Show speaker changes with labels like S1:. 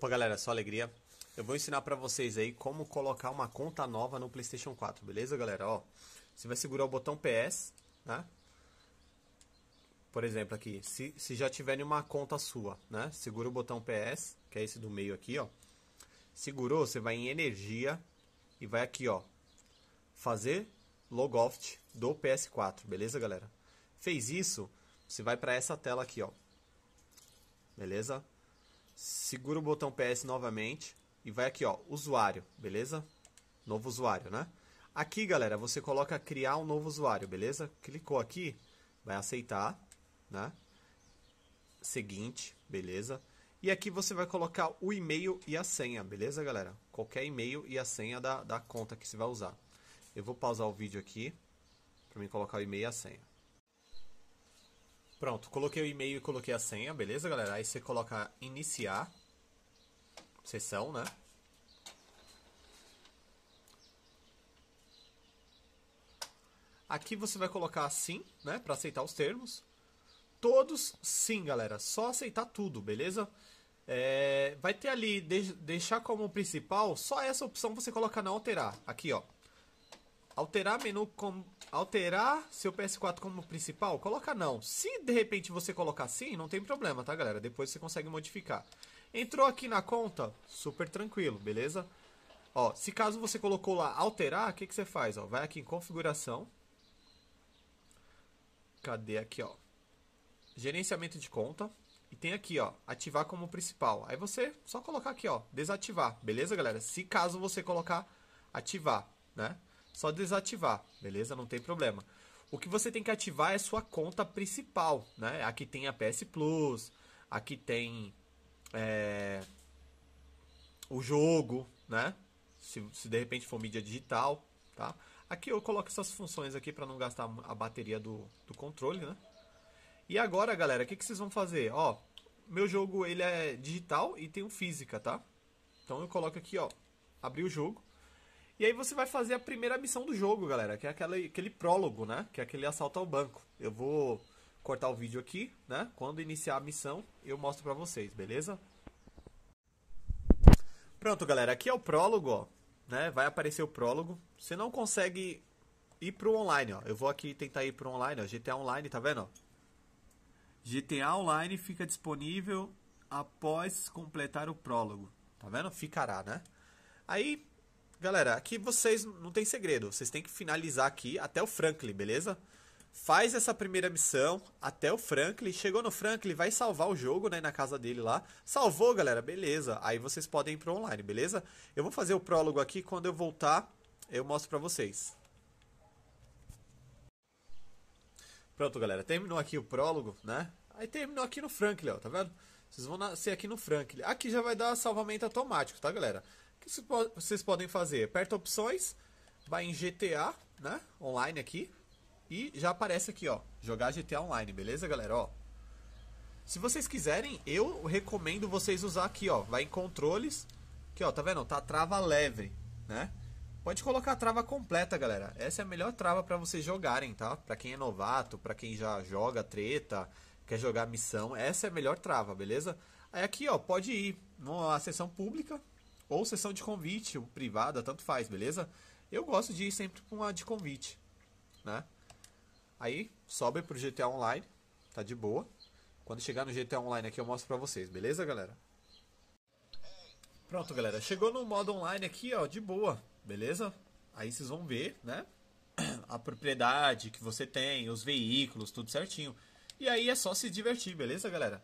S1: Opa, galera, só alegria. Eu vou ensinar para vocês aí como colocar uma conta nova no PlayStation 4, beleza, galera? Ó, você vai segurar o botão PS, né? Por exemplo, aqui, se, se já tiver nenhuma conta sua, né? Segura o botão PS, que é esse do meio aqui, ó. Segurou, você vai em energia e vai aqui, ó. Fazer logout do PS4, beleza, galera? Fez isso, você vai para essa tela aqui, ó. Beleza? segura o botão PS novamente e vai aqui, ó, usuário, beleza? Novo usuário, né? Aqui, galera, você coloca criar um novo usuário, beleza? Clicou aqui, vai aceitar, né? Seguinte, beleza? E aqui você vai colocar o e-mail e a senha, beleza, galera? Qualquer e-mail e a senha da, da conta que você vai usar. Eu vou pausar o vídeo aqui para mim colocar o e-mail e a senha. Pronto, coloquei o e-mail e coloquei a senha, beleza, galera? Aí você coloca iniciar sessão, né? Aqui você vai colocar sim, né, para aceitar os termos. Todos sim, galera, só aceitar tudo, beleza? É, vai ter ali de, deixar como principal, só essa opção você coloca não alterar, aqui, ó. Alterar menu como... Alterar seu PS4 como principal? Coloca não. Se de repente você colocar sim, não tem problema, tá galera? Depois você consegue modificar. Entrou aqui na conta, super tranquilo, beleza? Ó, se caso você colocou lá alterar, o que, que você faz? Ó, vai aqui em configuração. Cadê aqui, ó? Gerenciamento de conta. E tem aqui, ó, ativar como principal. Aí você só colocar aqui, ó, desativar, beleza, galera? Se caso você colocar ativar, né? só desativar, beleza? Não tem problema. O que você tem que ativar é sua conta principal, né? Aqui tem a PS Plus, aqui tem é, o jogo, né? Se, se, de repente for mídia digital, tá? Aqui eu coloco essas funções aqui para não gastar a bateria do, do controle, né? E agora, galera, o que, que vocês vão fazer? Ó, meu jogo ele é digital e tem um física, tá? Então eu coloco aqui, ó, abrir o jogo. E aí você vai fazer a primeira missão do jogo, galera, que é aquele, aquele prólogo, né? Que é aquele assalto ao banco. Eu vou cortar o vídeo aqui, né? Quando iniciar a missão, eu mostro pra vocês, beleza? Pronto, galera, aqui é o prólogo, ó. Né? Vai aparecer o prólogo. Você não consegue ir pro online, ó. Eu vou aqui tentar ir pro online, ó. GTA Online, tá vendo, GTA Online fica disponível após completar o prólogo. Tá vendo? Ficará, né? Aí Galera, aqui vocês não tem segredo. Vocês têm que finalizar aqui até o Franklin, beleza? Faz essa primeira missão até o Franklin. Chegou no Franklin, vai salvar o jogo, né? Na casa dele lá. Salvou, galera. Beleza. Aí vocês podem ir pro online, beleza? Eu vou fazer o prólogo aqui. Quando eu voltar, eu mostro pra vocês. Pronto, galera. Terminou aqui o prólogo, né? Aí terminou aqui no Franklin, ó. Tá vendo? Vocês vão nascer aqui no Franklin. Aqui já vai dar salvamento automático, tá, galera? que vocês podem fazer? Aperta opções, vai em GTA, né? Online aqui. E já aparece aqui, ó. Jogar GTA Online, beleza, galera? Ó. Se vocês quiserem, eu recomendo vocês usar aqui, ó. Vai em controles. Aqui, ó, tá vendo? Tá trava leve, né? Pode colocar a trava completa, galera. Essa é a melhor trava para vocês jogarem, tá? Pra quem é novato, pra quem já joga treta, quer jogar missão, essa é a melhor trava, beleza? Aí aqui, ó, pode ir numa sessão pública, ou sessão de convite, privada, tanto faz, beleza? Eu gosto de ir sempre com a de convite, né? Aí sobe pro GTA Online, tá de boa. Quando chegar no GTA Online aqui eu mostro pra vocês, beleza, galera? Pronto, galera, chegou no modo online aqui, ó, de boa, beleza? Aí vocês vão ver, né? A propriedade que você tem, os veículos, tudo certinho. E aí é só se divertir, beleza, galera?